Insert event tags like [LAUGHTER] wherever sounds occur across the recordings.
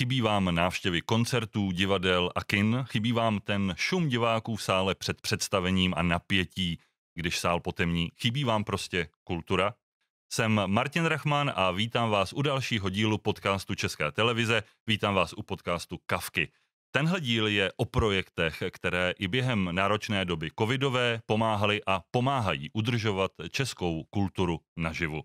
Chybí vám návštěvy koncertů, divadel a kin, chybí vám ten šum diváků v sále před představením a napětí, když sál potemní. Chybí vám prostě kultura. Jsem Martin Rachman a vítám vás u dalšího dílu podcastu České televize. Vítám vás u podcastu Kavky. Tenhle díl je o projektech, které i během náročné doby covidové pomáhaly a pomáhají udržovat českou kulturu naživu.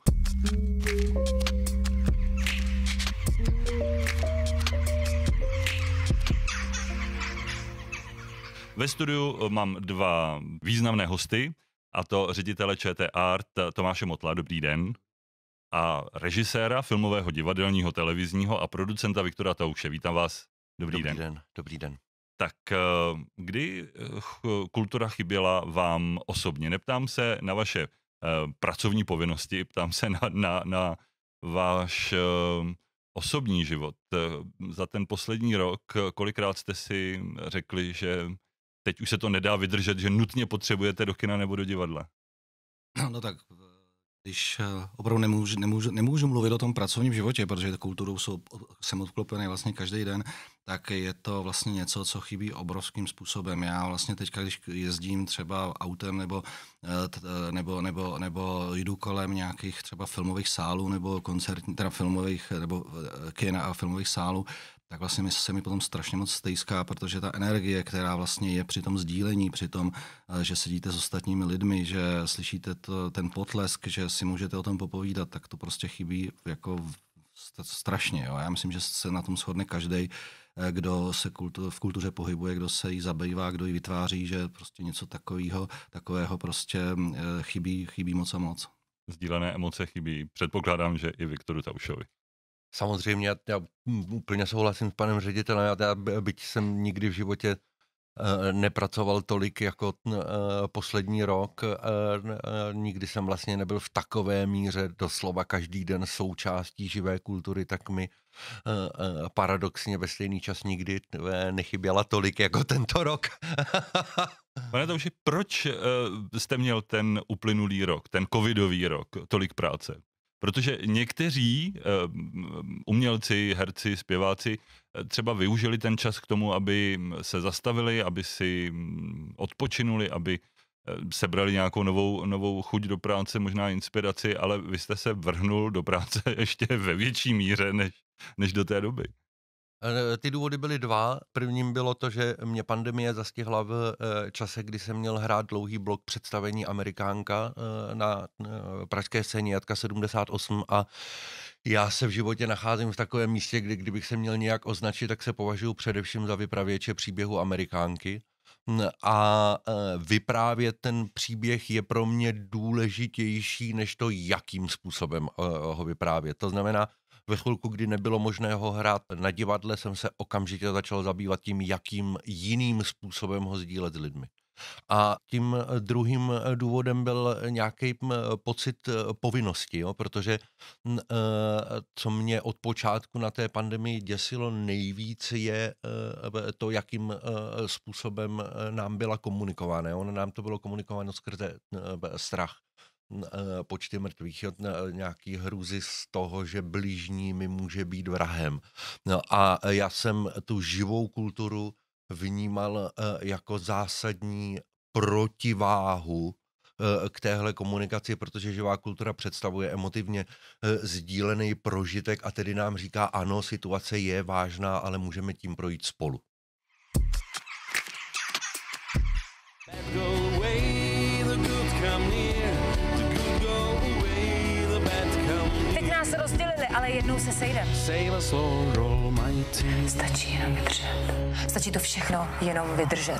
Ve studiu eh, mám dva významné hosty, a to ředitele ČT Art Tomáše Motla, dobrý den, a režiséra filmového, divadelního, televizního a producenta Viktora Tauše. Vítám vás, dobrý, dobrý den. den. Dobrý den. Tak eh, kdy eh, kultura chyběla vám osobně? Neptám se na vaše pracovní povinnosti, ptám se na, na, na váš osobní život. Za ten poslední rok kolikrát jste si řekli, že teď už se to nedá vydržet, že nutně potřebujete do kina nebo do divadla? No, no tak, eh, když eh, opravdu nemůžu, nemůžu, nemůžu mluvit o tom pracovním životě, protože kulturou jsou, jsem odklopený vlastně každý den, tak je to vlastně něco, co chybí obrovským způsobem. Já vlastně teďka, když jezdím třeba autem nebo, eh, nebo, nebo, nebo jdu kolem nějakých třeba filmových sálů nebo koncertních, teda filmových, nebo kina a filmových sálů, tak vlastně mi se mi potom strašně moc stejská, protože ta energie, která vlastně je při tom sdílení, při tom, eh, že sedíte s ostatními lidmi, že slyšíte to, ten potlesk, že si můžete o tom popovídat, tak to prostě chybí jako strašně. Jo. Já myslím, že se na tom shodne každý, eh, kdo se kultu, v kultuře pohybuje, kdo se jí zabývá, kdo ji vytváří, že prostě něco takového, takového prostě mm, eh, chybí, chybí moc a moc. Sdílené emoce chybí. Předpokládám, že i Viktoru Taušovi. Samozřejmě, já, já úplně souhlasím s panem ředitelem, já, já byť jsem nikdy v životě eh, nepracoval tolik jako eh, poslední rok. Eh, nikdy jsem vlastně nebyl v takové míře doslova každý den součástí živé kultury, tak mi paradoxně ve stejný čas nikdy nechyběla tolik jako tento rok. [LAUGHS] Pane Touši, proč jste měl ten uplynulý rok, ten covidový rok, tolik práce? Protože někteří eh, umělci, herci, zpěváci eh, třeba využili ten čas k tomu, aby mm, se zastavili, aby si mm, odpočinuli, aby eh, sebrali nějakou novou, novou chuť do práce, možná inspiraci, ale vy jste se vrhnul do práce [LAUGHS] ještě ve větší míře než, než do té doby. Eh, ty důvody byly dva. Prvním bylo to, že mě pandemie zastihla v eh, čase, kdy jsem měl hrát dlouhý blok představení Amerikánka eh, na pražské scéně Jatka 78 a já se v životě nacházím v takovém místě, kdy kdybych se měl nějak označit, tak se považuji především za vypravěče příběhu Amerikánky a vyprávět ten příběh je pro mě důležitější než to, jakým způsobem ho vyprávět. To znamená, ve chvilku, kdy nebylo možné ho hrát na divadle, jsem se okamžitě začal zabývat tím, jakým jiným způsobem ho sdílet s lidmi. A tím druhým důvodem byl nějaký hm, pocit eh, povinnosti, jo? protože hm, eh, co mě od počátku na té pandemii děsilo nejvíc je eh, to, jakým způsobem nám byla komunikována. Ono Nám to bylo komunikováno skrze strach. E, počty mrtvých, e, nějaký hrůzy z toho, že blížní mi může být vrahem. No a já jsem tu živou kulturu vnímal e, jako zásadní protiváhu k téhle komunikaci, protože živá kultura představuje emotivně sdílený prožitek a tedy nám říká, ano, situace je vážná, ale můžeme tím projít spolu. girl. jednou se sejdem. Stačí jenom vydržet. Stačí to všechno jenom vydržet.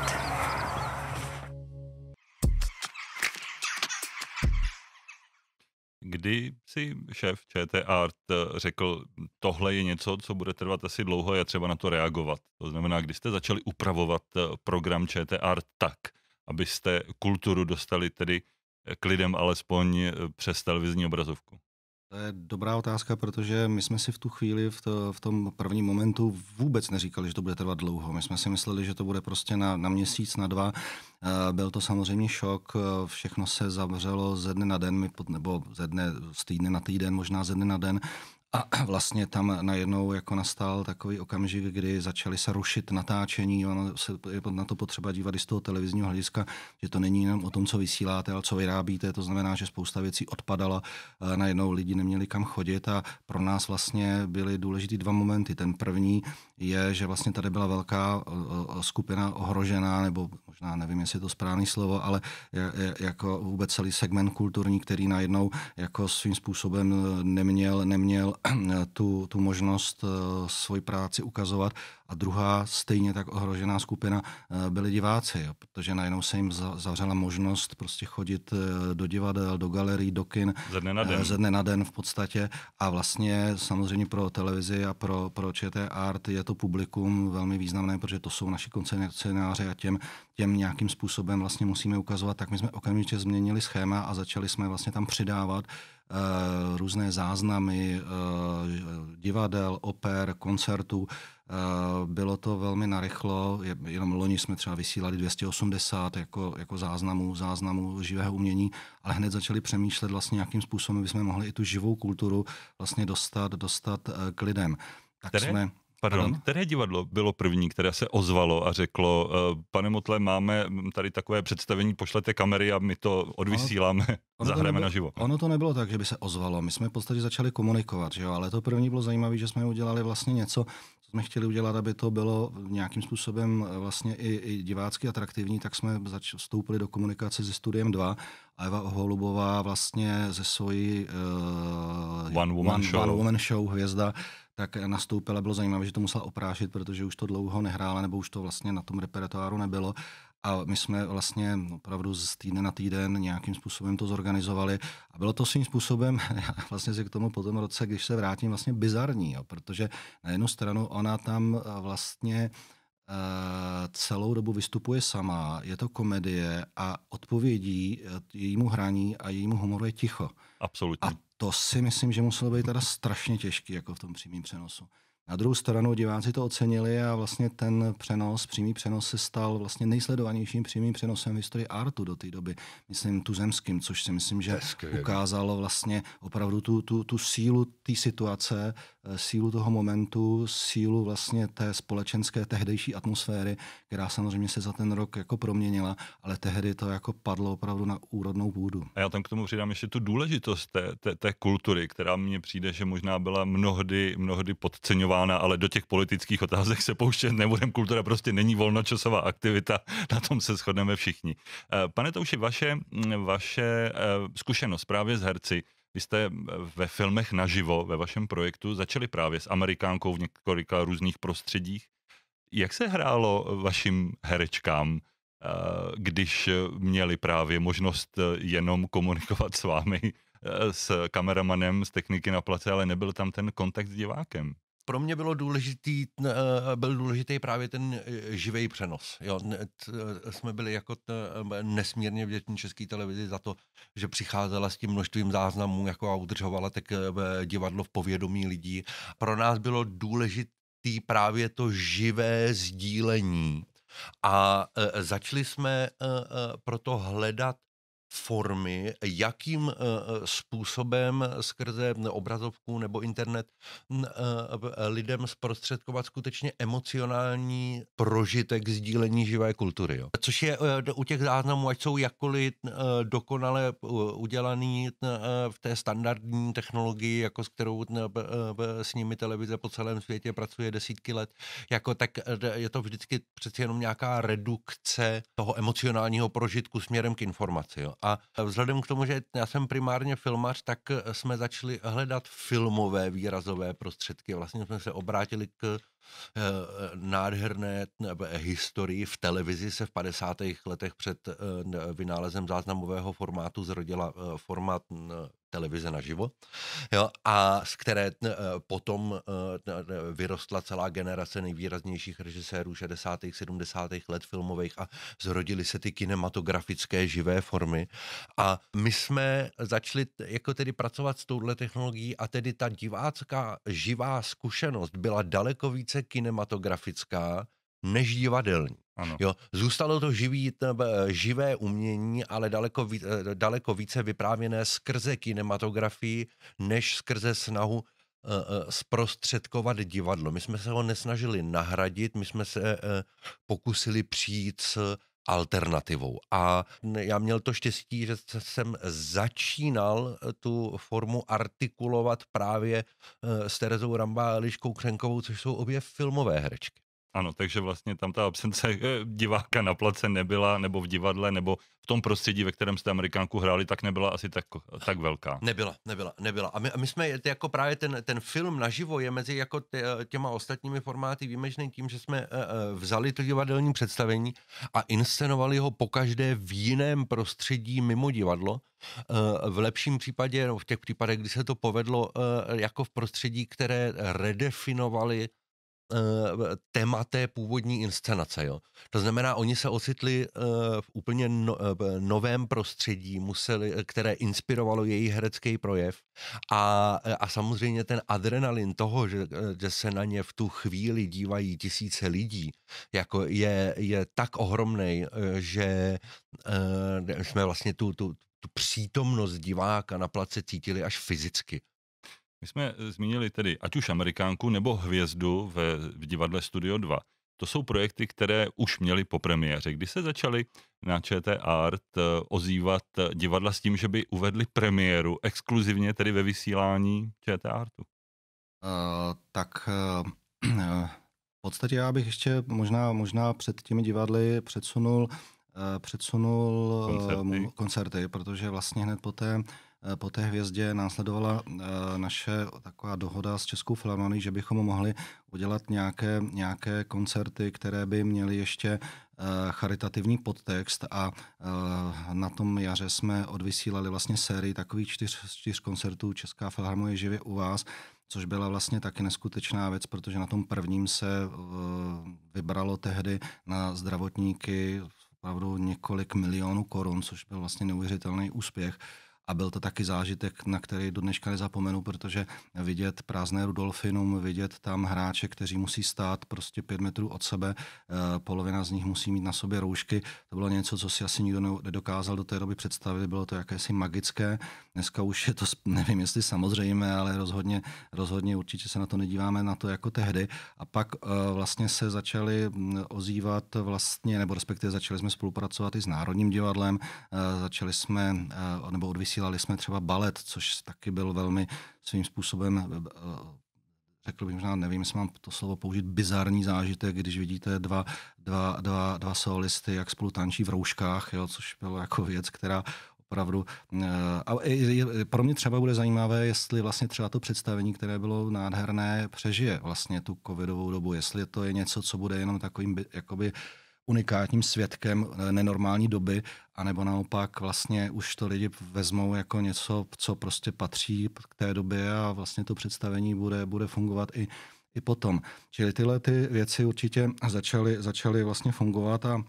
Kdy si šéf ČT Art eh, řekl, tohle je něco, co bude trvat asi dlouho a je třeba na to reagovat. To znamená, kdy jste začali upravovat eh, program ČT Art tak, abyste kulturu dostali tedy eh, k lidem alespoň přes televizní obrazovku? To je dobrá otázka, protože my jsme si v tu chvíli, v, to, v tom prvním momentu vůbec neříkali, že to bude trvat dlouho. My jsme si mysleli, že to bude prostě na, na měsíc, na dva. Eh, byl to samozřejmě šok, eh, všechno se zavřelo ze dne na den, nebo ze dne, z týdne na týden, možná ze dne na den a [CLEARS THROAT] vlastně tam najednou jako nastal takový okamžik, kdy začaly se rušit natáčení, ono se je na to potřeba dívat i z toho televizního hlediska, že to není jenom o tom, co vysíláte, ale co vyrábíte, to znamená, že spousta věcí odpadala, eh, najednou lidi neměli kam chodit a pro nás vlastně byly důležitý dva momenty. Ten první je, že vlastně tady byla velká eh, eh, skupina ohrožená, nebo možná nevím, jestli je to správné slovo, ale jako vůbec celý segment kulturní, který najednou jako svým způsobem eh, neměl, neměl tu, tu možnost svoji práci ukazovat a druhá stejně tak ohrožená skupina eh, byli diváci, jo, protože najednou se jim zavřela možnost prostě chodit eh, do divadel, do galerií, do kin. Ze dne na eh, den. Ze dne na den v podstatě. A vlastně samozřejmě pro televizi a pro, pro ČT Art je to publikum velmi významné, protože to jsou naši koncesionáři a těm, těm nějakým způsobem vlastně musíme ukazovat. Tak my jsme okamžitě změnili schéma a začali jsme vlastně tam přidávat různé záznamy divadel, oper, koncertů, Eh, bylo to velmi narychlo, jenom loni jsme třeba vysílali 280 jako, jako záznamů, záznamů živého umění, ale hned začali přemýšlet vlastně, jakým způsobem bychom mohli i tu živou kulturu vlastně dostat, dostat eh, k lidem. Tak které, jsme, pardon, pardon, které divadlo bylo první, které se ozvalo a řeklo, eh, pane Motle, máme tady takové představení, pošlete kamery a my to odvysíláme, ono, [LAUGHS] to, zahrajeme na živo. Ono to nebylo tak, že by se ozvalo, my jsme v podstatě začali komunikovat, že jo? ale to první bylo zajímavé, že jsme udělali vlastně něco, jsme chtěli udělat, aby to bylo nějakým způsobem eh, vlastně i, i divácky atraktivní, tak jsme zač- vstoupili do komunikace se Studiem 2 a Eva Holubová vlastně ze svojí uh, one, woman one, show. one Woman Show hvězda tak nastoupila, bylo zajímavé, že to musela oprášit, protože už to dlouho nehrála, nebo už to vlastně na tom repertoáru nebylo a my jsme vlastně opravdu z týdne na týden nějakým způsobem to zorganizovali a bylo to svým způsobem, [LAUGHS] já vlastně si k tomu po tom roce, když se vrátím, vlastně bizarní, jo, protože na jednu stranu ona tam eh, vlastně eh, celou dobu vystupuje sama, je to komedie a odpovědí eh, jejímu hraní a jejímu humoru je ticho. Absolutně. A to si myslím, že muselo být teda strašně těžký, jako v tom přímém přenosu. Na druhou stranu diváci to ocenili a vlastně ten přenos, přímý přenos se stal vlastně nejsledovanějším přímým přenosem v historii artu do té doby. Myslím tu zemským, což si myslím, že ukázalo vlastně opravdu tu, tu, tu sílu té situace, eh, sílu toho momentu, sílu vlastně té společenské tehdejší atmosféry, která samozřejmě se za ten rok jako proměnila, ale tehdy to jako padlo opravdu na úrodnou půdu. A já tam k tomu přidám ještě tu důležitost té, té, té kultury, která mně přijde, že možná byla mnohdy, mnohdy podceňována zachována, ale do těch politických otázek se pouštět nebudem. Kultura prostě není volnočasová aktivita, [LAUGHS] na tom se shodneme všichni. Eh, pane Touši, vaše, mm, vaše eh, zkušenost právě s herci, vy jste eh, ve filmech naživo, ve vašem projektu, začali právě s Amerikánkou v několika různých prostředích. Jak se hrálo vašim herečkám, když měli právě možnost jenom komunikovat s vámi, s kameramanem, s techniky na place, ale nebyl tam ten kontakt s divákem? pro mě bylo důležitý, eh, byl důležitý právě ten eh, živý přenos. Jo, eh, jsme byli jako nesmírně vděční české televizi za to, že přicházela s tím množstvím záznamů jako a udržovala tak divadlo v povědomí lidí. Pro nás bylo důležitý právě to živé sdílení. A začali jsme proto hledat formy, jakým eh, eh, způsobem skrze obrazovku nebo internet eh, lidem zprostředkovat skutečně emocionální prožitek sdílení živé kultury. Jo. Což je u těch záznamů, ať jsou jakkoliv dokonale udělaný v té standardní technologii, jako s kterou s nimi televize po celém světě pracuje desítky let, jako tak je to vždycky přeci jenom nějaká redukce toho emocionálního prožitku směrem k informaci. Jo. A vzhledem k tomu, že já jsem primárně filmař, tak eh, jsme začali hledat filmové výrazové prostředky. Vlastně jsme se obrátili k eh, nádherné eh, historii v televizi se v 50. letech před vynálezem záznamového formátu zrodila formát televize naživo, jo, a z které eh, potom eh, vyrostla celá generace nejvýraznějších režisérů 60. 70. let filmových a zrodily se ty kinematografické živé formy a my jsme začali jako tedy pracovat s touhle technologií a tedy ta divácká živá zkušenost byla daleko více kinematografická než divadelní. Ano. Jo, zůstalo to živý, živé umění, ale daleko, eh, daleko více vyprávěné skrze kinematografii, než skrze snahu eh, eh, zprostředkovat divadlo. My jsme se ho nesnažili nahradit, my jsme se pokusili přijít s alternativou. A já měl to štěstí, že jsem začínal tu formu artikulovat právě s Terezou Rambáliškou Křenkovou, což jsou obě filmové herečky. Ano, takže vlastně tam ta absence eh, diváka na place nebyla, nebo v divadle, nebo v tom prostředí, ve kterém jste Amerikánku hráli, tak nebyla asi tak, tak velká. Nebyla, nebyla, nebyla. A my, a my jsme jako právě ten, ten film naživo je mezi jako těma ostatními formáty výjimečný tím, že jsme eh, eh, vzali to divadelní představení a inscenovali ho pokaždé v jiném prostředí mimo divadlo. V lepším případě, no v těch případech, kdy se to povedlo jako v prostředí, které redefinovali Eh, téma té původní inscenace. Jo. To znamená, oni se ocitli eh, v úplně no, eh, novém prostředí, museli, které inspirovalo jejich herecký projev a, a samozřejmě ten adrenalin toho, že, že se na ně v tu chvíli dívají tisíce lidí, jako je, je tak ohromný, že jsme vlastně tu, tu, tu přítomnost diváka na place cítili až fyzicky. My jsme eh, zmínili tedy ať už Amerikánku nebo Hvězdu ve, v divadle Studio 2. To jsou projekty, které už měly po premiéře. Kdy se začaly na ČT Art eh, ozývat eh, divadla s tím, že by uvedli premiéru exkluzivně tedy ve vysílání ČT Artu? Uh, tak uh, [CLEARS THROAT] v podstatě já bych ještě možná, možná před těmi divadly předsunul, uh, předsunul koncerty. koncerty, protože vlastně hned poté Eh, po té hvězdě následovala eh, naše taková dohoda s Českou filharmonií, že bychom mohli udělat nějaké, nějaké koncerty, které by měly ještě eh, charitativní podtext a na tom jaře jsme odvysílali vlastně sérii takových čtyř, čtyř koncertů Česká filharmonie živě u vás, což byla vlastně taky neskutečná věc, protože na tom prvním se vybralo tehdy na zdravotníky opravdu několik milionů korun, což byl vlastně neuvěřitelný úspěch. A byl to taky zážitek, na který do dneška nezapomenu, protože vidět prázdné Rudolfinum, vidět tam hráče, kteří musí stát prostě pět metrů od sebe, eh, polovina z nich musí mít na sobě roušky, to bylo něco, co si asi nikdo nedokázal do té doby představit, bylo to jakési magické. Dneska už je to, [LAUGHS] nevím jestli samozřejmé, ale rozhodně, rozhodně určitě se na to nedíváme na to jako tehdy. A pak eh, vlastně se začaly mm, ozývat vlastně, nebo respektive začali jsme spolupracovat i s Národním divadlem, eh, začali jsme, nebo odvisí vysílali jsme třeba balet, což taky byl velmi svým způsobem eh, řekl bych možná, nevím, jestli mám to slovo použít, bizarní zážitek, když vidíte dva, dva, dva, dva solisty, jak spolu tančí v rouškách, jo, což bylo jako věc, která opravdu. Eh, a pro mě třeba bude zajímavé, jestli vlastně třeba to představení, které bylo nádherné, přežije vlastně tu covidovou dobu, jestli to je něco, co bude jenom takovým jakoby unikátním svědkem eh, nenormální doby, anebo naopak vlastně už to lidi vezmou jako něco, co prostě patří k té době a vlastně to představení bude, bude fungovat i, i potom. Čili tyhle ty věci určitě začaly, začaly vlastně fungovat a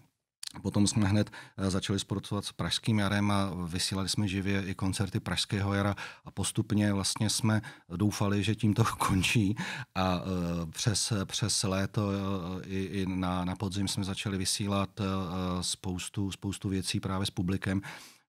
Potom jsme hned eh, začali sportovat s Pražským jarem a vysílali jsme živě i koncerty Pražského jara a postupně vlastně jsme doufali, že tím to [LAUGHS] končí a eh, přes, přes léto eh, i, i na, na podzim jsme začali vysílat spoustu, spoustu věcí právě s publikem.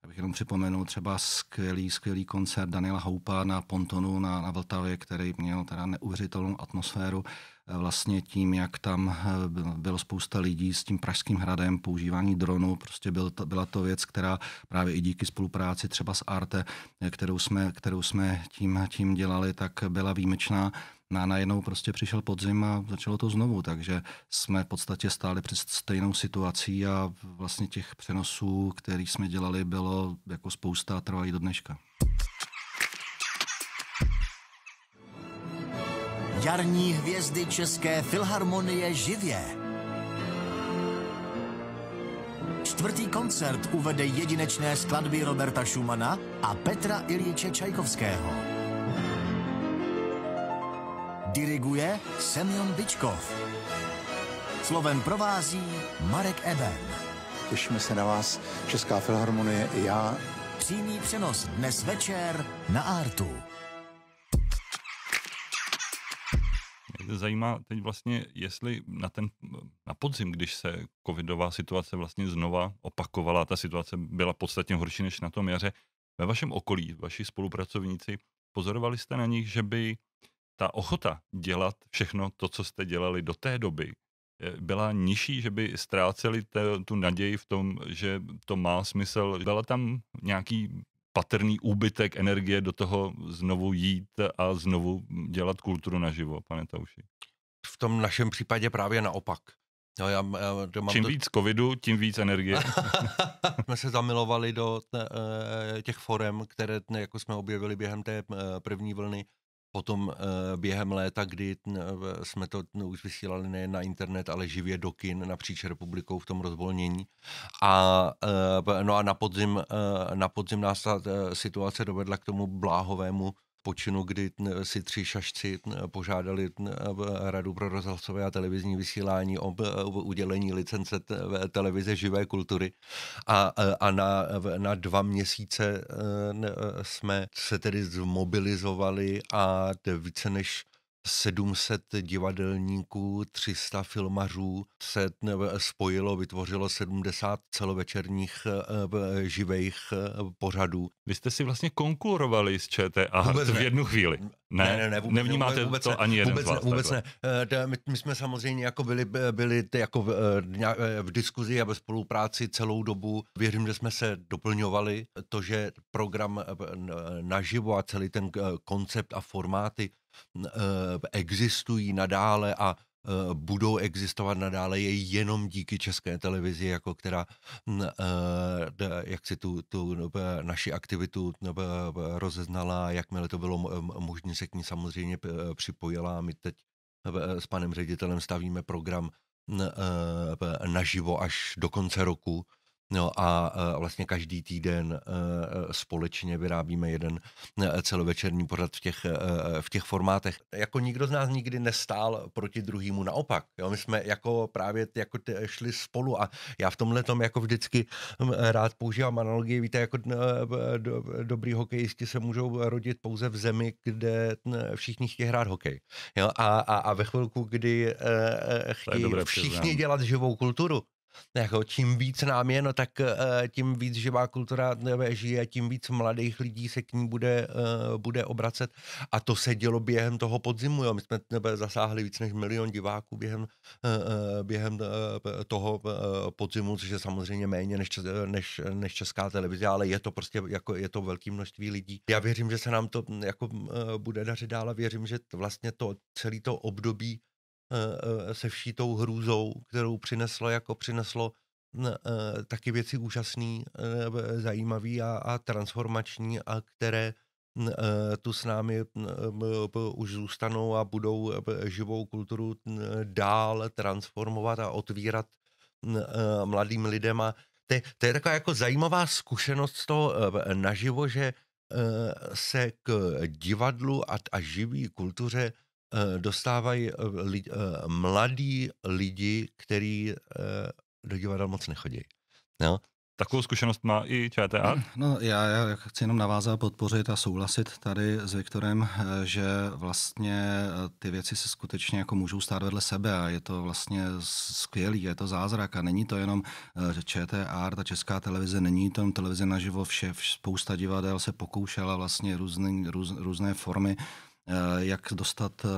Já bych jenom připomenul třeba skvělý, skvělý koncert Daniela Houpa na Pontonu na, na Vltavě, který měl teda neuvěřitelnou atmosféru vlastně tím, jak tam eh, bylo spousta lidí s tím Pražským hradem, používání dronu, prostě byl to, byla to věc, která právě i díky spolupráci třeba s Arte, eh, kterou jsme, kterou jsme tím, tím dělali, tak byla výjimečná na no najednou prostě přišel podzim a začalo to znovu, takže jsme v podstatě stáli před stejnou situací a vlastně těch přenosů, který jsme dělali, bylo jako spousta a trvají do dneška. jarní hvězdy České filharmonie živě. Čtvrtý koncert uvede jedinečné skladby Roberta Schumana a Petra Iliče Čajkovského. Diriguje Semyon Byčkov. Slovem provází Marek Eben. Těšíme se na vás, Česká filharmonie i já. Přímý přenos dnes večer na Artu. zajímá teď vlastně, jestli na, ten, na podzim, když se covidová situace vlastně znova opakovala, ta situace byla podstatně horší než na tom jaře, ve vašem okolí, vaši spolupracovníci, pozorovali jste na nich, že by ta ochota dělat všechno to, co jste dělali do té doby, eh, byla nižší, že by ztráceli te, tu naději v tom, že to má smysl. Byla tam nějaký patrný úbytek energie do toho znovu jít a znovu dělat kulturu naživo, pane Tauši. V tom našem případě právě naopak. No, já, já to mám Čím to... víc covidu, tím víc energie. [LAUGHS] jsme se zamilovali do eh, těch forem, které jako jsme objevili během té eh, první vlny potom eh, během léta, kdy jsme to no, už vysílali nejen na internet, ale živě do kin napříč republikou v tom rozvolnění. A, eh, no a na podzim, eh, na podzim nás ta situace dovedla k tomu bláhovému počinu, kdy si tři šašci požádali Radu pro rozhlasové a televizní vysílání o udělení licence televize živé kultury a, e, a na, na dva měsíce e, e, jsme se tedy zmobilizovali a více než 700 divadelníků, 300 filmařů se spojilo, vytvořilo 70 celovečerních eh, živých eh, pořadů. Vy jste si vlastně konkurovali s ČTA vůbec [LAUGHS] v jednu ne. chvíli. Ne, ne, ne, vůbec, nevnímáte vůbec, to ne, ani jeden vůbec, z vás. Vůbec ne. Eh, my, my jsme samozřejmě jako byli, byli jako v, v diskuzi a ve spolupráci celou dobu. Věřím, že jsme se doplňovali. To, že program naživo a celý ten koncept a formáty Eh, existují nadále a eh, budou existovat nadále je jenom díky české televizi, jako která eh, jak si tu, tu naši aktivitu rozeznala, jakmile to bylo možné, se k ní samozřejmě připojila. My teď s panem ředitelem stavíme program naživo až do konce roku, No a e, vlastně každý týden e, e, společně vyrábíme jeden celovečerní pořad v těch, v těch formátech. Jako nikdo z nás nikdy nestál proti druhýmu, naopak. Jo, my jsme jako právě jako šli spolu a já v tomhle tom jako vždycky rád používám analogii, víte, jako dobrý hokejisti se můžou rodit pouze v zemi, kde všichni chtějí hrát hokej. Jo, a, a, a ve chvilku, kdy chtějí všichni dělat živou kulturu, No jako čím víc nám je, no tak eh, tím víc živá kultura žije, tím víc mladých lidí se k ní bude, eh, bude obracet. A to se dělo během toho podzimu. Jo. My jsme nebe zasáhli víc než milion diváků během, eh, během toho podzimu, což je samozřejmě méně než, než, než česká televize, ale je to prostě jako je to velké množství lidí. Já věřím, že se nám to jako bude dařit dál a věřím, že vlastně to celé to období Eh, se vší tou hrůzou, kterou přineslo, jako přineslo eh, taky věci úžasný, eh, zajímavé a, a transformační, a které tu s námi už zůstanou a budou živou kulturu dál transformovat a otvírat mladým lidem. A to, je, to je taková jako zajímavá zkušenost z toho naživo, že se k divadlu a, a živý kultuře Eh, dostávají eh, lidi, eh, mladí lidi, kteří do divadla moc nechodí. No? Takovou zkušenost má i ČTA? Mm, no, já, já chci jenom navázat, podpořit a souhlasit tady s Viktorem, že vlastně ty věci se skutečně jako můžou stát vedle sebe a je to vlastně skvělý, je to zázrak a není to jenom ČTA, ta česká televize, není to televize naživo, vše, spousta divadel se pokoušela vlastně různý, růz, různé formy Eh, jak dostat eh,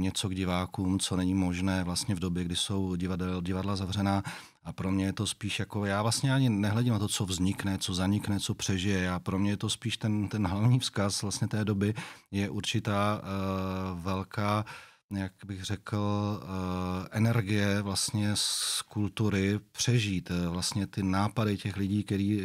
něco k divákům, co není možné vlastně v době, kdy jsou divadla, divadla zavřená. A pro mě je to spíš jako, já vlastně ani nehledím na to, co vznikne, co zanikne, co přežije. A pro mě je to spíš ten, ten hlavní vzkaz vlastně té doby je určitá uh, velká jak bych řekl, energie vlastně z kultury přežít. Vlastně ty nápady těch lidí, který,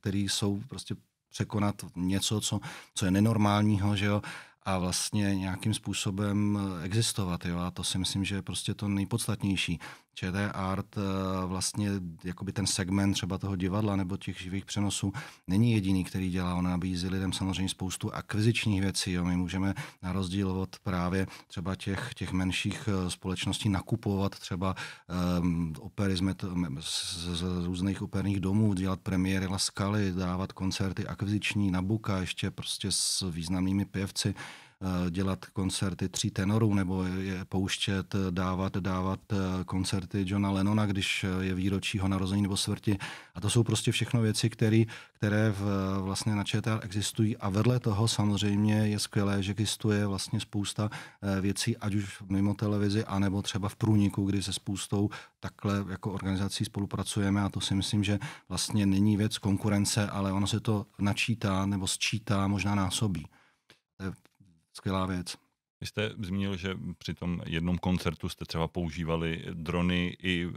který jsou prostě překonat něco, co, co je nenormálního, že jo, a vlastně nějakým způsobem eh, existovat. Jo? A to si myslím, že je prostě to nejpodstatnější. ČT Art eh, vlastně jakoby ten segment třeba toho divadla nebo těch živých přenosů není jediný, který dělá. On nabízí lidem samozřejmě spoustu akvizičních věcí. Jo. My můžeme na rozdíl od právě třeba těch, těch menších eh, společností nakupovat třeba um, opery z, z, z různých operních domů, dělat premiéry Laskaly, dávat koncerty akviziční na Buka, ještě prostě s významnými pěvci. Eh, dělat koncerty tří tenorů nebo je pouštět, dávat, dávat eh, koncerty Johna Lennona, když eh, je výročí jeho narození nebo smrti. A to jsou prostě všechno věci, které, které v, vlastně na ČT existují. A vedle toho samozřejmě je skvělé, že existuje vlastně spousta věcí, ať už mimo televizi, anebo třeba v průniku, kdy se spoustou takhle jako organizací spolupracujeme a to si myslím, že vlastně není věc konkurence, ale ono se to načítá nebo sčítá, možná násobí skvělá věc. Vy jste zmínil, že při tom jednom koncertu jste třeba používali drony i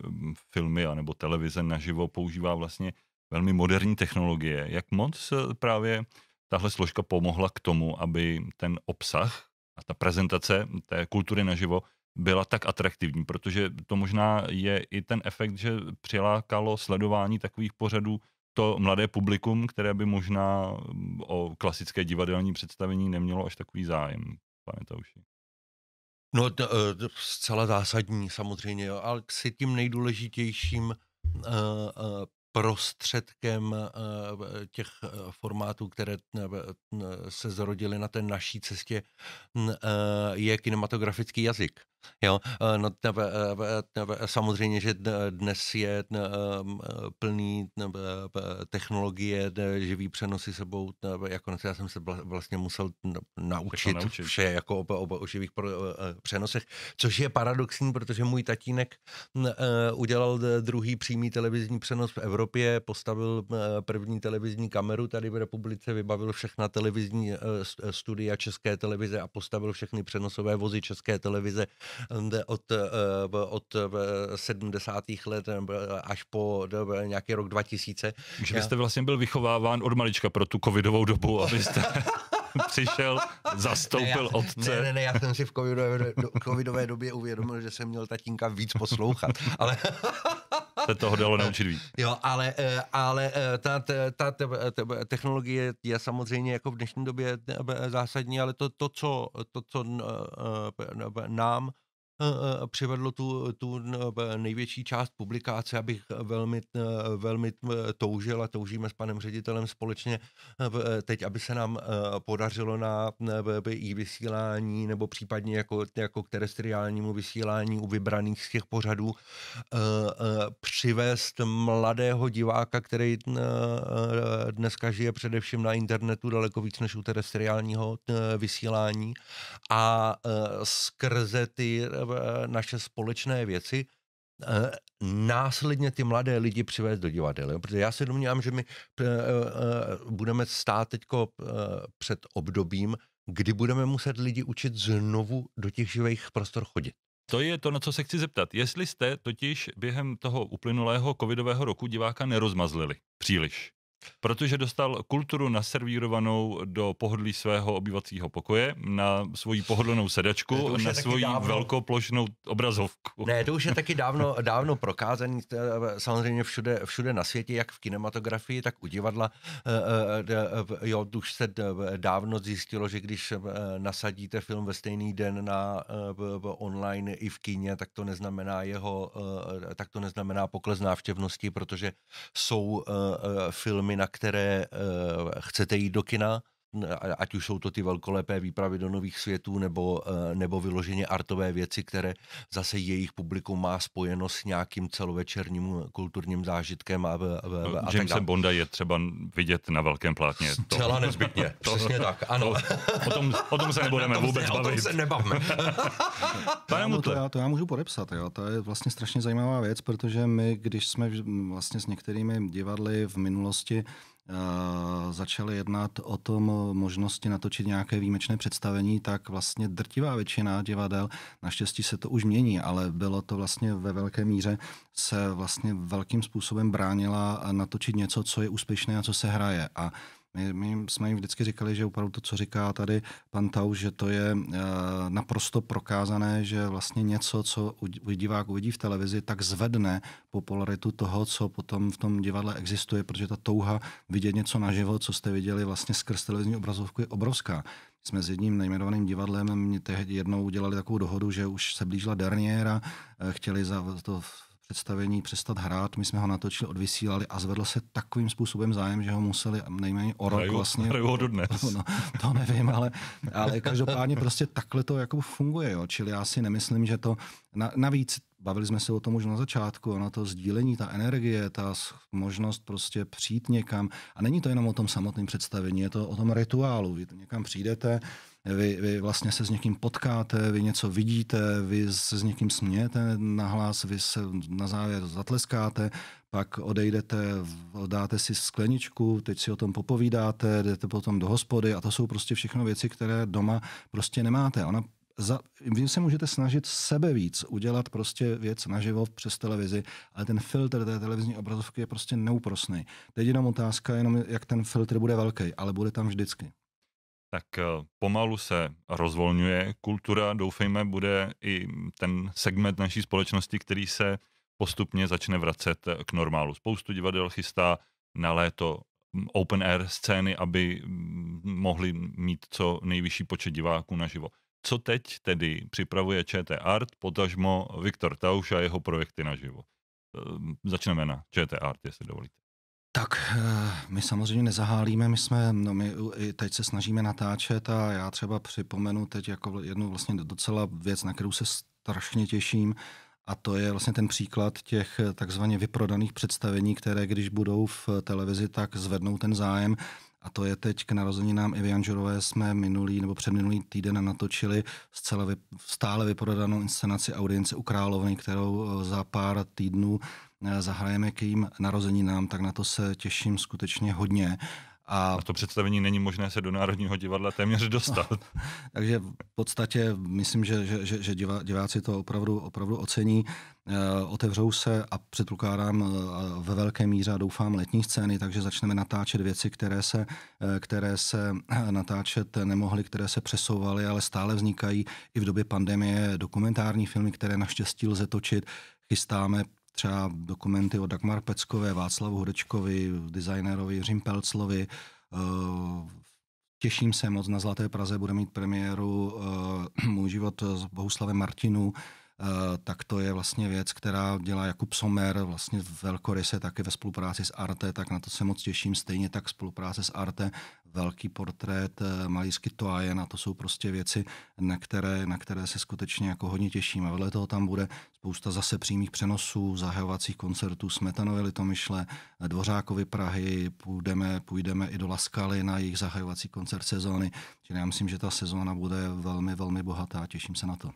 filmy anebo televize naživo používá vlastně velmi moderní technologie. Jak moc eh, právě tahle složka pomohla k tomu, aby ten obsah a ta prezentace té kultury naživo byla tak atraktivní, protože to možná je i ten efekt, že přilákalo sledování takových pořadů, to mladé publikum, které by možná mm, o klasické divadelní představení nemělo až takový zájem, pane Tauši. No, to, eh, to zcela zásadní samozřejmě, jo, ale si tím nejdůležitějším uh, uh, prostředkem těch formátů, které se zrodily na té naší cestě, je kinematografický jazyk. Jo, eh, no, eh, eh, samozřejmě, že dnes je plný technologie, živý přenosy sebou, jako já jsem se vlastně musel naučit, jako naučit. vše jako o, o, o živých přenosech, což je paradoxní, protože můj tatínek udělal druhý přímý televizní přenos v Evropě, postavil první televizní kameru tady v republice, vybavil všechna televizní studia České televize a postavil všechny přenosové vozy České televize od, eh, eh, od 70. Eh, let až po nějaký rok 2000. Že byste vlastně byl vychováván od malička pro tu covidovou dobu, abyste... [LAUGHS] přišel, zastoupil ne, já, otce. Ne, ne, ne, já jsem si v covidové, do, covidové době uvědomil, že jsem měl tatínka víc poslouchat, ale [LAUGHS] se toho dalo naučit víc. Jo, ale, eh, ale eh, ta, ta, ta, ta technologie je samozřejmě jako v dnešní době eh, zásadní, ale to, to, co, to, co nám Eh, eh, přivedlo tu, tu eh, největší část publikace, abych velmi, velmi toužil a toužíme s panem ředitelem společně teď, aby se nám podařilo na i vysílání nebo případně jako, jako k terestriálnímu vysílání u vybraných z těch pořadů přivést mladého diváka, který dneska žije především na internetu daleko víc než u terestriálního vysílání a skrze ty Eh, naše společné věci, eh, následně ty mladé lidi přivést do divadel. Jo? Protože já se domnívám, že my eh, budeme stát teď před obdobím, kdy budeme muset lidi učit znovu do těch živých prostor chodit. To je to, na co se chci zeptat. Jestli jste totiž během toho uplynulého covidového roku diváka nerozmazlili příliš, protože dostal kulturu naservírovanou do pohodlí svého obývacího pokoje, na svoji pohodlnou sedačku, na svoji dávno... velkoplošnou obrazovku. Ne, to už je taky dávno, [LAUGHS] dávno prokázaný, eh, samozřejmě všude, všude na světě, jak v kinematografii, tak u divadla. Eh, eh, jo, už se dávno zjistilo, že když nasadíte film ve stejný den na online i v kině, tak to neznamená jeho, tak to neznamená pokles návštěvnosti, protože jsou filmy, filmy, na které eh, chcete jít do kina ať už jsou to ty velkolepé výpravy do nových světů nebo, e, nebo vyloženě artové věci, které zase jejich publikum má spojeno s nějakým celovečerním kulturním zážitkem. A, no, a, a Jamesa tak Bonda je třeba vidět na velkém plátně. Celá nezbytně, [LAUGHS] to, přesně tak, ano. To, o, tom, o tom se nebudeme tom vůbec se, bavit. O tom se nebavme. [LAUGHS] Pane no, to, já, to já můžu podepsat, jo. to je vlastně strašně zajímavá věc, protože my, když jsme vlastně s některými divadly v minulosti Eh, začali jednat o tom možnosti natočit nějaké výjimečné představení, tak vlastně drtivá většina divadel, naštěstí se to už mění, ale bylo to vlastně ve velké míře, se vlastně velkým způsobem bránila natočit něco, co je úspěšné a co se hraje. A my, my jsme jim vždycky říkali, že opravdu to, co říká tady pan Tau, že to je uh, naprosto prokázané, že vlastně něco, co u, divák uvidí v televizi, tak zvedne popularitu toho, co potom v tom divadle existuje, protože ta touha vidět něco naživo, co jste viděli vlastně skrz televizní obrazovku, je obrovská jsme s jedním nejmenovaným divadlem tehdy jednou udělali takovou dohodu, že už se blížila derniéra, eh, chtěli za to představení přestat hrát. My jsme ho natočili, odvysílali a zvedl se takovým způsobem zájem, že ho museli nejméně o rok vlastně. Hraju ho dnes. [LAUGHS] No, to nevím, ale, ale každopádně prostě takhle to jako funguje. Jo. Čili já si nemyslím, že to... Na, navíc bavili jsme se o tom už na začátku, ono to sdílení, ta energie, ta možnost prostě přijít někam. A není to jenom o tom samotném představení, je to o tom rituálu. Vy někam přijdete, vy, vy vlastně se s někým potkáte, vy něco vidíte, vy se s někým smějete na hlas, vy se na závěr zatleskáte, pak odejdete, dáte si skleničku, teď si o tom popovídáte, jdete potom do hospody a to jsou prostě všechno věci, které doma prostě nemáte. Ona za, vy se můžete snažit sebe víc, udělat prostě věc naživo přes televizi, ale ten filtr té televizní obrazovky je prostě neúprosný. Teď jenom otázka, jenom jak ten filtr bude velký, ale bude tam vždycky tak eh, pomalu se rozvolňuje kultura. Doufejme, bude i ten segment naší společnosti, který se postupně začne vracet eh, k normálu. Spoustu divadel chystá na léto mm, open air scény, aby mm, mohli mít co nejvyšší počet diváků naživo. Co teď tedy připravuje ČT Art, potažmo Viktor Tauš a jeho projekty naživo? Eh, začneme na ČT Art, jestli dovolíte. Tak eh, my samozřejmě nezahálíme, my jsme, no my i teď se snažíme natáčet a já třeba připomenu teď jako jednu vlastně docela věc, na kterou se strašně těším a to je vlastně ten příklad těch eh, takzvaně vyprodaných představení, které když budou v televizi, tak zvednou ten zájem a to je teď k narozeninám Ivy Anžurové jsme minulý nebo předminulý týden natočili zcela vy, stále vyprodanou inscenaci audience u Královny, kterou eh, za pár týdnů Eh, zahrajeme k jejím narozeninám, tak na to se těším skutečně hodně. A, na to představení není možné se do Národního divadla téměř dostat. [LAUGHS] takže v podstatě myslím, že, že, že, že diváci to opravdu, opravdu ocení. Eh, otevřou se a předpokládám eh, ve velké míře a doufám letní scény, takže začneme natáčet věci, které se, které se natáčet nemohly, které se přesouvaly, ale stále vznikají i v době pandemie dokumentární filmy, které naštěstí lze točit chystáme třeba dokumenty o Dagmar Peckové, Václavu Hudečkovi, designérovi Jiřím Pelclovi. Eh, těším se moc, na Zlaté Praze bude mít premiéru eh, Můj život s Bohuslavem Martinu, Eh, tak to je vlastně věc, která dělá Jakub Somer vlastně velkoryse taky ve spolupráci s Arte, tak na to se moc těším. Stejně tak spolupráce s Arte, velký portrét eh, malířky Toajen a to jsou prostě věci, na které, na které se skutečně jako hodně těším. A vedle toho tam bude spousta zase přímých přenosů, zahajovacích koncertů Smetanovi Litomyšle, eh, Dvořákovi Prahy, půjdeme, půjdeme i do Laskaly na jejich zahajovací koncert sezóny. Čili já myslím, že ta sezóna bude velmi, velmi bohatá a těším se na to.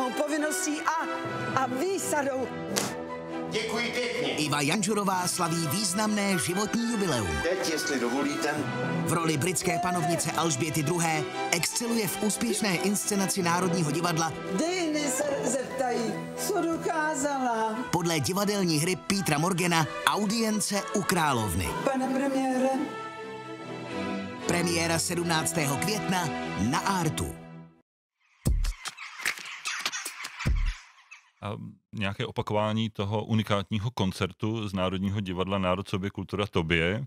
mou povinností a, a výsadou. Děkuji pěkně. Iva Janžurová slaví významné životní jubileum. Teď, jestli dovolíte. V roli britské panovnice Alžběty II. exceluje v úspěšné inscenaci Národního divadla. Dejny se zeptají, co dokázala. Podle divadelní hry Petra Morgana Audience u královny. Pane premiére. Premiéra 17. května na Artu. a nějaké opakování toho unikátního koncertu z Národního divadla Národ sobě, kultura tobě.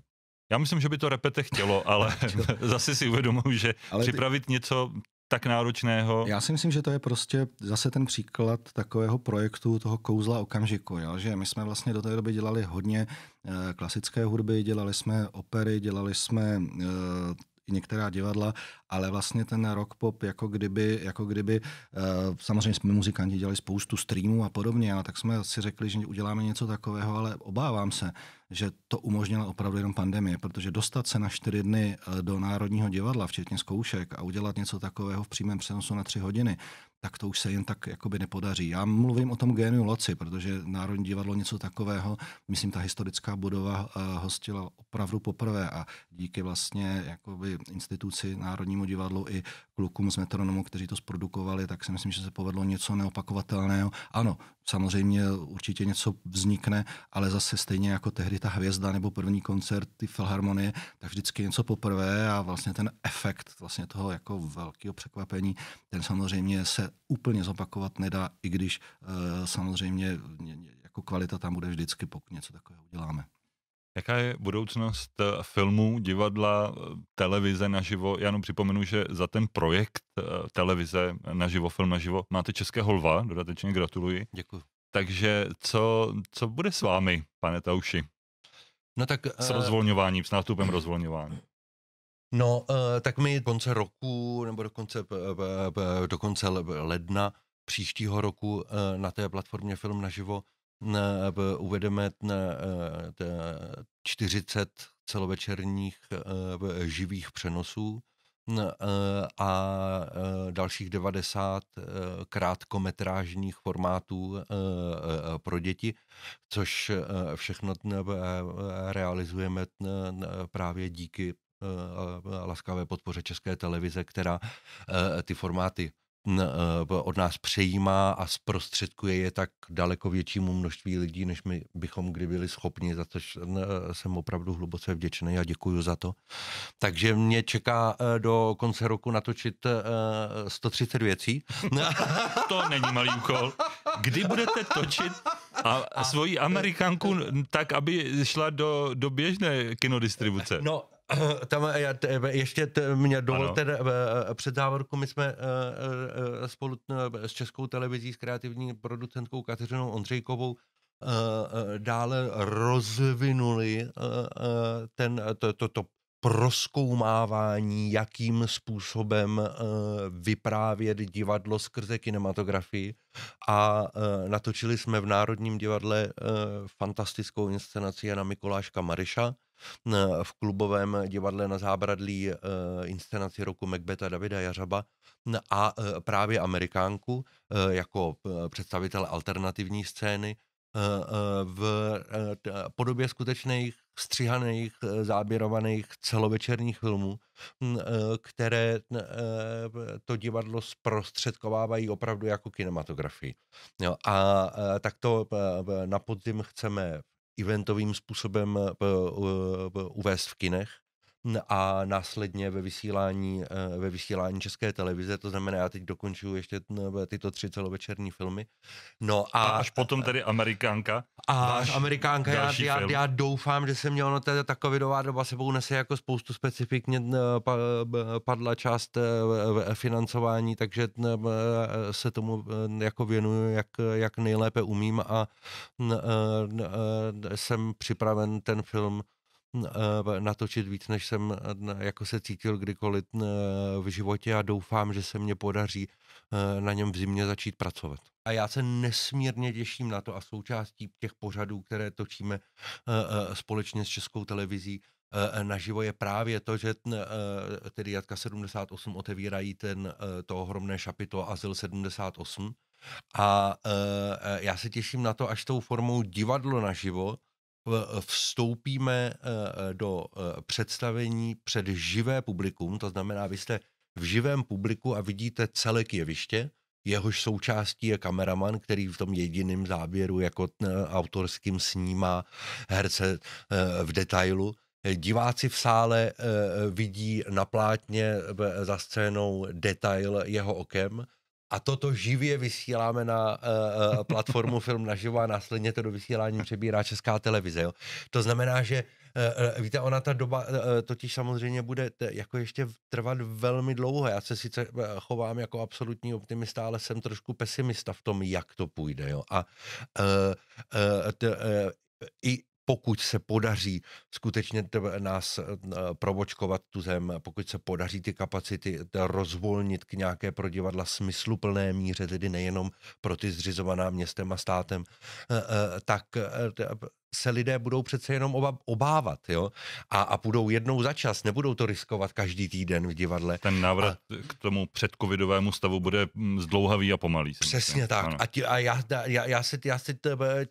Já myslím, že by to repete chtělo, [LAUGHS] ale [LAUGHS] zase si uvědomuji, že ale ty... připravit něco tak náročného. Já si myslím, že to je prostě zase ten příklad takového projektu toho kouzla okamžiku, jo? že my jsme vlastně do té doby dělali hodně eh, klasické hudby, dělali jsme opery, dělali jsme eh, i některá divadla, ale vlastně ten rock pop, jako kdyby, jako kdyby eh, samozřejmě jsme muzikanti dělali spoustu streamů a podobně, ale tak jsme si řekli, že uděláme něco takového, ale obávám se, že to umožnila opravdu jenom pandemie, protože dostat se na čtyři dny eh, do Národního divadla, včetně zkoušek, a udělat něco takového v přímém přenosu na tři hodiny, tak to už se jen tak jakoby nepodaří. Já mluvím o tom géniu loci, protože Národní divadlo něco takového, myslím, ta historická budova eh, hostila opravdu poprvé a díky vlastně jakoby instituci Národnímu divadlu i klukům z metronomu, kteří to zprodukovali, tak si myslím, že se povedlo něco neopakovatelného. Ano, Samozřejmě určitě něco vznikne, ale zase stejně jako tehdy ta hvězda nebo první koncert ty filharmonie, tak vždycky něco poprvé a vlastně ten efekt vlastně toho jako velkého překvapení, ten samozřejmě se úplně zopakovat nedá, i když eh, samozřejmě jako kvalita tam bude vždycky, pokud něco takového uděláme. Jaká je budoucnost eh, filmů, divadla, eh, televize naživo? Já jenom připomenu, že za ten projekt eh, televize naživo, film naživo, máte Českého lva, dodatečně gratuluji. Děkuji. Takže co, co bude s vámi, pane Tauši? No tak, s rozvolňováním, s nástupem rozvolňování. No, tak my konce roku, nebo do konce do konce ledna příštího roku na té platformě Film naživo uvedeme 40 eh, celovečerních eh, živých přenosů eh, a dalších 90 krátkometrážních formátů pro děti, což všechno realizujeme právě díky laskavé podpoře České televize, která ty formáty Eh, od nás přejímá a zprostředkuje je tak daleko většímu množství lidí, než my bychom kdy byli schopni, za to eh, jsem opravdu hluboce vděčný a děkuju za to. Takže mě čeká eh, do konce roku natočit 130 věcí. [LAUGHS] to není malý úkol. Kdy budete točit a, a svoji Amerikanku tak, aby šla do, do běžné kinodistribuce? No, [CLEARS THROAT] tam eh, já, eh, ještě t, mě dovolte ano. Eh, před závorku, my jsme spolu s Českou televizí, s kreativní producentkou Kateřinou Ondřejkovou dále rozvinuli ten, to, to, to proskoumávání, jakým způsobem vyprávět divadlo skrze kinematografii. A natočili jsme v Národním divadle fantastickou inscenaci Jana Mikuláška Mariša, Eh, v klubovém divadle na zábradlí eh, inscenaci roku Macbeta Davida Jařaba a eh, právě Amerikánku jako představitel alternativní scény v podobě skutečných stříhaných, záběrovaných celovečerních filmů, které to divadlo zprostředkovávají opravdu jako kinematografii. A tak to na podzim chceme eventovým způsobem eh, eh, eh, uvést v kinech a následně ve vysílání, eh, ve vysílání české televize, to znamená, já teď dokončuju ještě tyto tři celovečerní filmy. No a, a až potom eh, tedy Amerikánka. A až Amerikánka, já, já, já, doufám, že se mě ono teda ta covidová doba sebou nese jako spoustu specifikně padla část eh, financování, takže se tomu jako věnuju, jak, jak nejlépe umím a jsem připraven ten film Eh, natočit víc, než jsem eh, jako se cítil kdykoliv eh, v životě a doufám, že se mě podaří na něm v zimě začít pracovat. A já se nesmírně těším na to a součástí těch pořadů, které točíme společně s Českou televizí, naživo je právě to, že tedy Jatka 78 otevírají ten, to ohromné šapito Azyl 78 a já se těším na to, až tou formou divadlo naživo, vstoupíme eh, do eh, představení před živé publikum, to znamená, vy jste v živém publiku a vidíte celé jeviště, jehož součástí je kameraman, který v tom jediném záběru jako eh, autorským snímá herce v detailu. Diváci v sále vidí na plátně za scénou detail jeho okem a toto živě vysíláme na uh, platformu Film naživo a následně to do vysílání přebírá Česká televize. Jo. To znamená, že uh, víte, ona ta doba uh, totiž samozřejmě bude t- jako ještě trvat velmi dlouho. Já se sice chovám jako absolutní optimista, ale jsem trošku pesimista v tom, jak to půjde. Jo. A uh, uh, t- uh, i pokud se podaří skutečně nás eh, provočkovat tu zem, pokud se podaří ty kapacity rozvolnit k nějaké pro divadla smysluplné míře, tedy nejenom pro ty zřizovaná městem a státem, eh, eh, tak se lidé budou přece jenom oba, obávat, jo? A, a budou jednou za čas, nebudou to riskovat každý týden v divadle. Ten návrat a, k tomu předcovidovému stavu bude mm, zdlouhavý a pomalý. Přesně tak. A, tě, a já, já, já se, já se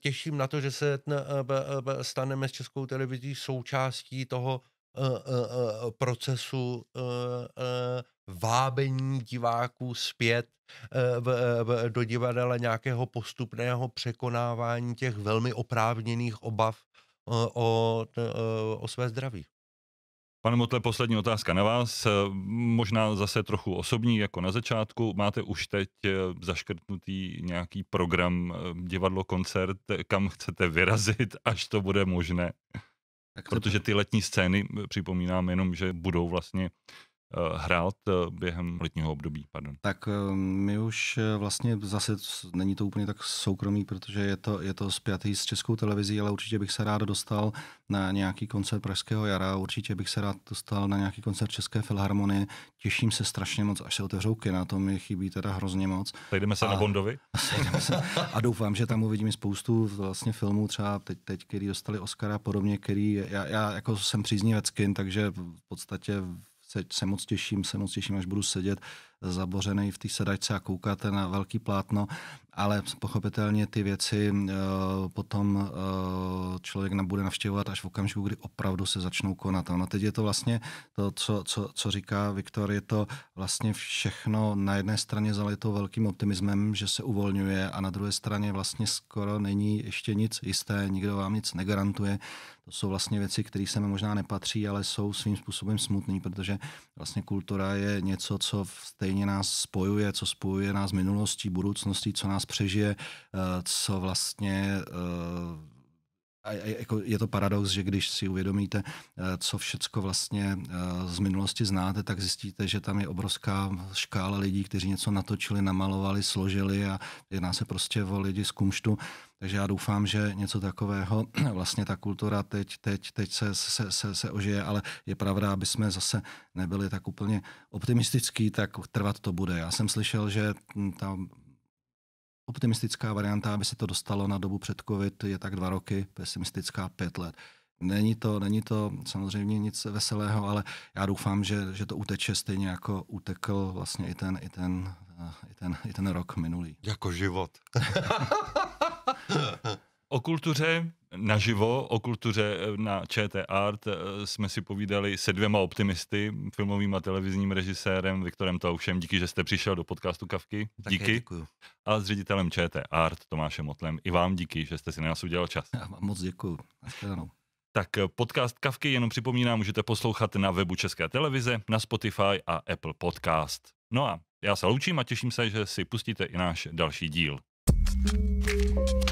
těším na to, že se e, e, staneme s Českou televizí součástí toho e, procesu vábení diváků zpět eh, v, eh, v, do divadela nějakého postupného překonávání těch velmi oprávněných obav o, eh, o, o své zdraví. Pane Motle, poslední otázka na vás, možná zase trochu osobní, jako na začátku. Máte už teď zaškrtnutý nějaký program divadlo, koncert, kam chcete vyrazit, [LAUGHS] až to bude možné? Tak Protože ty letní scény, připomínám jenom, že budou vlastně Eh, hrát eh, během letního období. Pardon. Tak eh, my už vlastně zase není to úplně tak soukromý, protože je to, je to spjatý s českou televizí, ale určitě bych se rád dostal na nějaký koncert Pražského jara, určitě bych se rád dostal na nějaký koncert České filharmonie. Těším se strašně moc, až se otevřou kina, to mi chybí teda hrozně moc. Sejdeme se a, na Bondovi? A [LAUGHS] se, a doufám, že tam uvidíme spoustu vlastně filmů, třeba teď, teď který dostali Oscara a podobně, který já, já jako jsem příznivec kin, takže v podstatě se, se moc těším, se moc těším, až budu sedět zabořený v té sedačce a koukáte na velký plátno, ale pochopitelně ty věci eh, potom eh, člověk nebude navštěvovat až v okamžiku, kdy opravdu se začnou konat. no teď je to vlastně to, co, co, co říká Viktor, je to vlastně všechno na jedné straně zalito velkým optimismem, že se uvolňuje a na druhé straně vlastně skoro není ještě nic jisté, nikdo vám nic negarantuje. To jsou vlastně věci, které se mi možná nepatří, ale jsou svým způsobem smutný, protože vlastně kultura je něco, co v té stejně nás spojuje, co spojuje nás minulostí, budoucností, co nás přežije, eh, co vlastně eh, a jako je to paradox, že když si uvědomíte, eh, co všecko vlastně eh, z minulosti znáte, tak zjistíte, že tam je obrovská škála lidí, kteří něco natočili, namalovali, složili a jedná se prostě o lidi z kumštu. Takže já doufám, že něco takového, [CLEARS THROAT] vlastně ta kultura teď, teď, teď se, se, se, se ožije, ale je pravda, aby jsme zase nebyli tak úplně optimistický, tak trvat to bude. Já jsem slyšel, že hm, ta Optimistická varianta, aby se to dostalo na dobu před COVID, je tak dva roky, pesimistická pět let. Není to, není to samozřejmě nic veselého, ale já doufám, že, že to uteče stejně jako utekl vlastně i ten, i ten, eh, i ten, i ten rok minulý. Jako život. [LAUGHS] O kultuře naživo, o kultuře eh, na ČT Art eh, jsme si povídali se dvěma optimisty, filmovým a televizním režisérem Viktorem Taušem. Díky, že jste přišel do podcastu Kavky. Díky. A s ředitelem ČT Art Tomášem Motlem. I vám díky, že jste si na nás udělal čas. Já vám moc děkuji. Tak eh, podcast Kavky, jenom připomínám, můžete poslouchat na webu České televize, na Spotify a Apple Podcast. No a já se loučím a těším se, že si pustíte i náš další díl. thank you